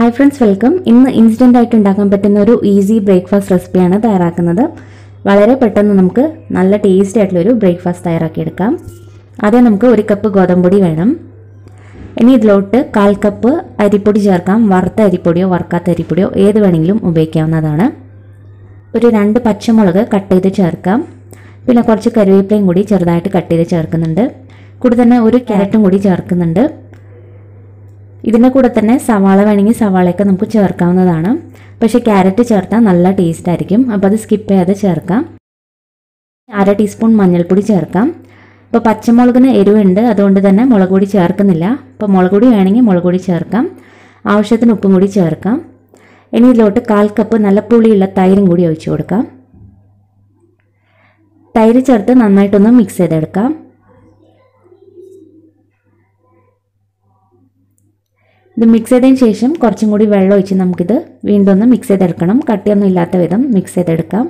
hi friends welcome ഇന്ന് instant ആയിട്ട് ഉണ്ടാക്കാൻ പറ്റുന്ന ഒരു ഈസി ബ്രേക്ക്ഫാസ്റ്റ് റെസിപ്പിയാണ് തയ്യാറാക്കുന്നത് വളരെ പെട്ടെന്ന് നമുക്ക് നല്ല ടേസ്റ്റി ആയിട്ടുള്ളൊരു ബ്രേക്ക്ഫാസ്റ്റ് തയ്യാറാക്കിയെടുക്കാം ആദ്യം നമുക്ക് ഒരു കപ്പ് ഗോതമ്പൊടി വേണം ഇനി ഇതിലോട്ട് കാൽ കപ്പ് അരിപ്പൊടി ചേർക്കാം വറുത്ത അരിപ്പൊടിയോ വറുക്കാത്ത അരിപ്പൊടിയോ ഏത് വേണമെങ്കിലും ഉപയോഗിക്കാവുന്നതാണ് ഒരു രണ്ട് പച്ചമുളക് കട്ട് ചെയ്ത് ചേർക്കാം പിന്നെ കുറച്ച് കറിവേപ്പിലയും കൂടി ചെറുതായിട്ട് കട്ട് ചെയ്ത് ചേർക്കുന്നുണ്ട് കൂടി തന്നെ ഒരു ക്യാരറ്റും കൂടി ചേർക്കുന്നുണ്ട് ഇതിൻ്റെ കൂടെ തന്നെ സവാള വേണമെങ്കിൽ സവാളയൊക്കെ നമുക്ക് ചേർക്കാവുന്നതാണ് പക്ഷേ ക്യാരറ്റ് ചേർത്താൽ നല്ല ടേസ്റ്റ് ആയിരിക്കും അപ്പോൾ അത് സ്കിപ്പ് ചെയ്യാതെ ചേർക്കാം അര ടീസ്പൂൺ മഞ്ഞൾപ്പൊടി ചേർക്കാം ഇപ്പോൾ പച്ചമുളകിന് എരിവുണ്ട് അതുകൊണ്ട് തന്നെ മുളക് പൊടി ചേർക്കുന്നില്ല അപ്പോൾ മുളക് പൊടി വേണമെങ്കിൽ മുളക് പൊടി ചേർക്കാം ആവശ്യത്തിന് ഉപ്പും കൂടി ചേർക്കാം ഇനി ഇതിലോട്ട് കാൽ കപ്പ് നല്ല പുളിയുള്ള തൈരും കൂടി ഒഴിച്ചു കൊടുക്കാം തൈര് ചേർത്ത് നന്നായിട്ടൊന്ന് മിക്സ് ചെയ്തെടുക്കാം ഇത് മിക്സ് ചെയ്തതിന് ശേഷം കുറച്ചും കൂടി വെള്ളം ഒഴിച്ച് നമുക്കിത് വീണ്ടും ഒന്ന് മിക്സ് ചെയ്തെടുക്കണം കട്ടിയൊന്നും ഇല്ലാത്ത വിധം മിക്സ് ചെയ്തെടുക്കാം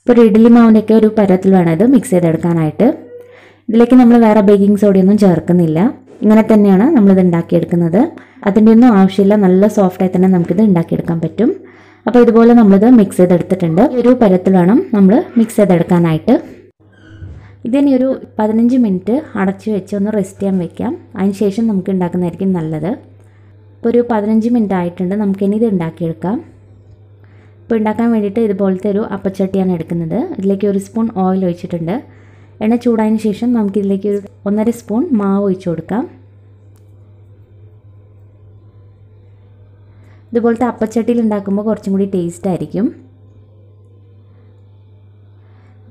ഇപ്പോൾ ഒരു ഇഡ്ഡലി മാവിൻ്റെയൊക്കെ ഒരു പരത്തിൽ വേണം ഇത് മിക്സ് ചെയ്തെടുക്കാനായിട്ട് ഇതിലേക്ക് നമ്മൾ വേറെ ബേക്കിംഗ് സോഡയൊന്നും ചേർക്കുന്നില്ല ഇങ്ങനെ തന്നെയാണ് നമ്മളിത് ഉണ്ടാക്കിയെടുക്കുന്നത് അതിൻ്റെ ഒന്നും ആവശ്യമില്ല നല്ല സോഫ്റ്റായി തന്നെ നമുക്കിത് ഉണ്ടാക്കിയെടുക്കാൻ പറ്റും അപ്പോൾ ഇതുപോലെ നമ്മളിത് മിക്സ് ചെയ്തെടുത്തിട്ടുണ്ട് ഒരു പരത്തിൽ വേണം നമ്മൾ മിക്സ് ചെയ്തെടുക്കാനായിട്ട് ഇതിനെ ഒരു പതിനഞ്ച് മിനിറ്റ് അടച്ചു വെച്ച് ഒന്ന് റെസ്റ്റ് ചെയ്യാൻ വെക്കാം അതിന് ശേഷം നമുക്ക് ഉണ്ടാക്കുന്നതായിരിക്കും നല്ലത് ഇപ്പോൾ ഒരു പതിനഞ്ച് മിനിറ്റ് ആയിട്ടുണ്ട് നമുക്കിനി ഇത് ഉണ്ടാക്കിയെടുക്കാം ഇപ്പോൾ ഉണ്ടാക്കാൻ വേണ്ടിയിട്ട് ഇതുപോലത്തെ ഒരു അപ്പച്ചട്ടിയാണ് എടുക്കുന്നത് ഇതിലേക്ക് ഒരു സ്പൂൺ ഓയിൽ ഒഴിച്ചിട്ടുണ്ട് എണ്ണ ചൂടായതിന് ശേഷം നമുക്കിതിലേക്ക് ഒരു ഒന്നര സ്പൂൺ മാവ് ഒഴിച്ചു കൊടുക്കാം ഇതുപോലത്തെ അപ്പച്ചട്ടിയിൽ ഉണ്ടാക്കുമ്പോൾ കുറച്ചും കൂടി ടേസ്റ്റ് ആയിരിക്കും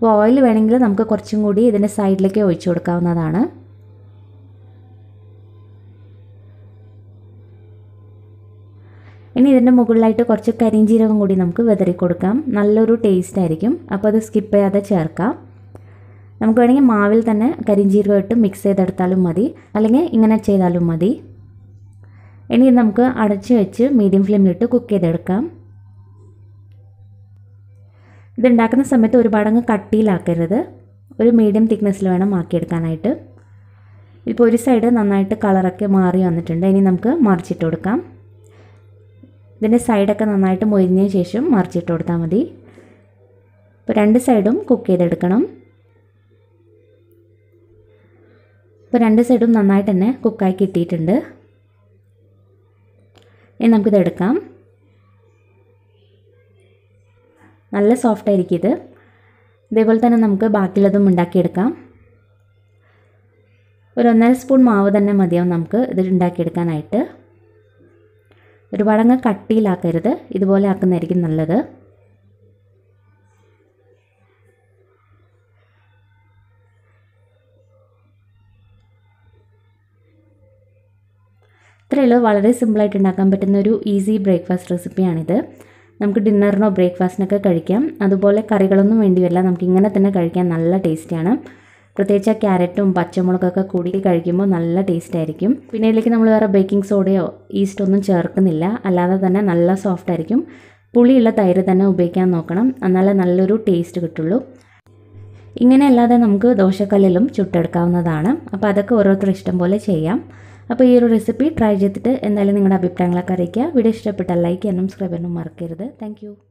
അപ്പോൾ ഓയിൽ വേണമെങ്കിൽ നമുക്ക് കുറച്ചും കൂടി ഇതിൻ്റെ സൈഡിലേക്ക് ഒഴിച്ചു കൊടുക്കാവുന്നതാണ് ഇനി ഇതിൻ്റെ മുകളിലായിട്ട് കുറച്ച് കരിഞ്ചീരകം കൂടി നമുക്ക് വിതറി കൊടുക്കാം നല്ലൊരു ടേസ്റ്റ് ആയിരിക്കും അപ്പോൾ അത് സ്കിപ്പ് ചെയ്യാതെ ചേർക്കാം നമുക്ക് വേണമെങ്കിൽ മാവിൽ തന്നെ കരിഞ്ചീരകം ഇട്ട് മിക്സ് ചെയ്തെടുത്താലും മതി അല്ലെങ്കിൽ ഇങ്ങനെ ചെയ്താലും മതി ഇനി നമുക്ക് അടച്ചു വെച്ച് മീഡിയം ഫ്ലെയിമിലിട്ട് കുക്ക് ചെയ്തെടുക്കാം ഇതുണ്ടാക്കുന്ന സമയത്ത് അങ്ങ് കട്ടിയിലാക്കരുത് ഒരു മീഡിയം തിക്നെസ്സിൽ വേണം ആക്കിയെടുക്കാനായിട്ട് ഇപ്പോൾ ഒരു സൈഡ് നന്നായിട്ട് കളറൊക്കെ മാറി വന്നിട്ടുണ്ട് ഇനി നമുക്ക് മറിച്ചിട്ട് കൊടുക്കാം ഇതിൻ്റെ സൈഡൊക്കെ നന്നായിട്ട് മൊരിഞ്ഞ ശേഷം മറിച്ചിട്ട് കൊടുത്താൽ മതി ഇപ്പോൾ രണ്ട് സൈഡും കുക്ക് ചെയ്തെടുക്കണം ഇപ്പോൾ രണ്ട് സൈഡും നന്നായിട്ട് തന്നെ കുക്കായി കിട്ടിയിട്ടുണ്ട് ഇനി നമുക്കിത് എടുക്കാം നല്ല സോഫ്റ്റ് ആയിരിക്കും ഇത് ഇതേപോലെ തന്നെ നമുക്ക് ബാക്കിയുള്ളതും ഉണ്ടാക്കിയെടുക്കാം ഒരു ഒന്നര സ്പൂൺ മാവ് തന്നെ മതിയാവും നമുക്ക് ഇത് ഉണ്ടാക്കിയെടുക്കാനായിട്ട് ഒരുപാടങ്ങ് കട്ടിയിലാക്കരുത് ഇതുപോലെ ആക്കുന്നതായിരിക്കും നല്ലത് ഇത്രയുള്ളൂ വളരെ സിമ്പിളായിട്ട് ഉണ്ടാക്കാൻ പറ്റുന്ന ഒരു ഈസി ബ്രേക്ക്ഫാസ്റ്റ് റെസിപ്പിയാണിത് നമുക്ക് ഡിന്നറിനോ ബ്രേക്ക്ഫാസ്റ്റിനൊക്കെ കഴിക്കാം അതുപോലെ കറികളൊന്നും വേണ്ടി വരില്ല നമുക്ക് ഇങ്ങനെ തന്നെ കഴിക്കാൻ നല്ല ടേസ്റ്റിയാണ് പ്രത്യേകിച്ച് ക്യാരറ്റും പച്ചമുളകൊക്കെ കൂടി കഴിക്കുമ്പോൾ നല്ല ടേസ്റ്റ് ആയിരിക്കും പിന്നെ ഇതിലേക്ക് നമ്മൾ വേറെ ബേക്കിംഗ് സോഡയോ ഈസ്റ്റോ ഒന്നും ചേർക്കുന്നില്ല അല്ലാതെ തന്നെ നല്ല സോഫ്റ്റ് ആയിരിക്കും പുളിയുള്ള തൈര് തന്നെ ഉപയോഗിക്കാൻ നോക്കണം എന്നാലേ നല്ലൊരു ടേസ്റ്റ് കിട്ടുള്ളൂ ഇങ്ങനെ അല്ലാതെ നമുക്ക് ദോശക്കല്ലിലും ചുട്ടെടുക്കാവുന്നതാണ് അപ്പോൾ അതൊക്കെ ഓരോരുത്തർ ഇഷ്ടം പോലെ ചെയ്യാം അപ്പോൾ ഈ ഒരു റെസിപ്പി ട്രൈ ചെയ്തിട്ട് എന്തായാലും നിങ്ങളുടെ അഭിപ്രായങ്ങളൊക്കെ അറിയിക്കുക വീഡിയോ ഇഷ്ടപ്പെട്ടാൽ ലൈക്ക് ചെയ്യാനും സബ്സ്ക്രൈബ് ചെയ്യാനും മറക്കരുത് താങ്ക്